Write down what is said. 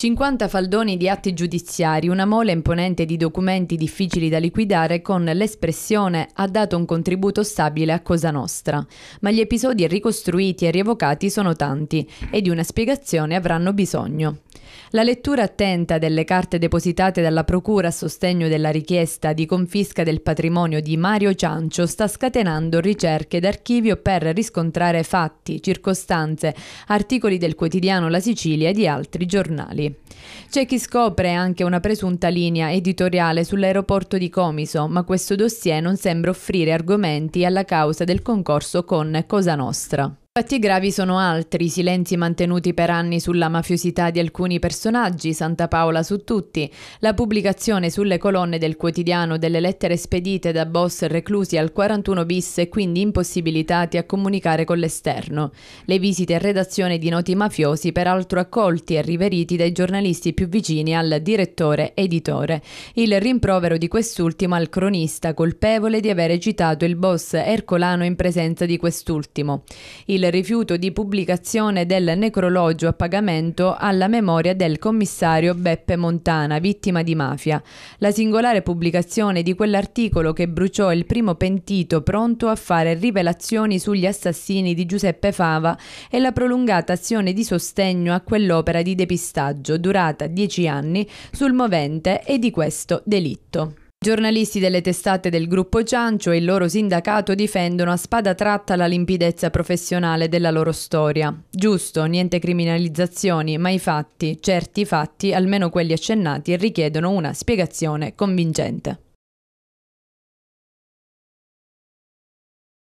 50 faldoni di atti giudiziari, una mole imponente di documenti difficili da liquidare con l'espressione ha dato un contributo stabile a Cosa Nostra, ma gli episodi ricostruiti e rievocati sono tanti e di una spiegazione avranno bisogno. La lettura attenta delle carte depositate dalla Procura a sostegno della richiesta di confisca del patrimonio di Mario Ciancio sta scatenando ricerche d'archivio per riscontrare fatti, circostanze, articoli del quotidiano La Sicilia e di altri giornali. C'è chi scopre anche una presunta linea editoriale sull'aeroporto di Comiso, ma questo dossier non sembra offrire argomenti alla causa del concorso con Cosa Nostra. Fatti gravi sono altri, silenzi mantenuti per anni sulla mafiosità di alcuni personaggi, Santa Paola su tutti, la pubblicazione sulle colonne del quotidiano delle lettere spedite da boss reclusi al 41 bis e quindi impossibilitati a comunicare con l'esterno, le visite a redazione di noti mafiosi peraltro accolti e riveriti dai giornalisti più vicini al direttore editore, il rimprovero di quest'ultimo al cronista colpevole di aver citato il boss Ercolano in presenza di quest'ultimo. Il il rifiuto di pubblicazione del necrologio a pagamento alla memoria del commissario Beppe Montana, vittima di mafia. La singolare pubblicazione di quell'articolo che bruciò il primo pentito pronto a fare rivelazioni sugli assassini di Giuseppe Fava e la prolungata azione di sostegno a quell'opera di depistaggio durata dieci anni sul movente e di questo delitto. Giornalisti delle testate del gruppo Ciancio e il loro sindacato difendono a spada tratta la limpidezza professionale della loro storia. Giusto, niente criminalizzazioni, ma i fatti, certi fatti, almeno quelli accennati, richiedono una spiegazione convincente.